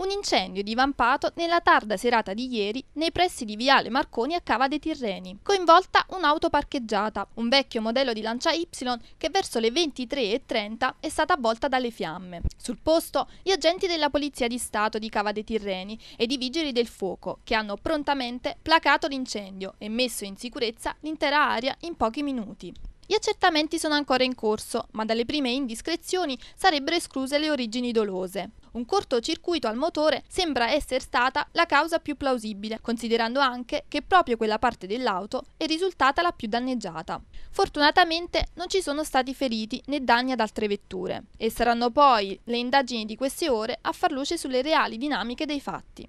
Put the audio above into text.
un incendio divampato nella tarda serata di ieri nei pressi di Viale Marconi a Cava dei Tirreni. Coinvolta un'auto parcheggiata, un vecchio modello di Lancia Y che verso le 23.30 è stata avvolta dalle fiamme. Sul posto gli agenti della Polizia di Stato di Cava dei Tirreni ed i vigili del fuoco che hanno prontamente placato l'incendio e messo in sicurezza l'intera area in pochi minuti. Gli accertamenti sono ancora in corso, ma dalle prime indiscrezioni sarebbero escluse le origini dolose un cortocircuito al motore sembra essere stata la causa più plausibile, considerando anche che proprio quella parte dell'auto è risultata la più danneggiata. Fortunatamente non ci sono stati feriti né danni ad altre vetture e saranno poi le indagini di queste ore a far luce sulle reali dinamiche dei fatti.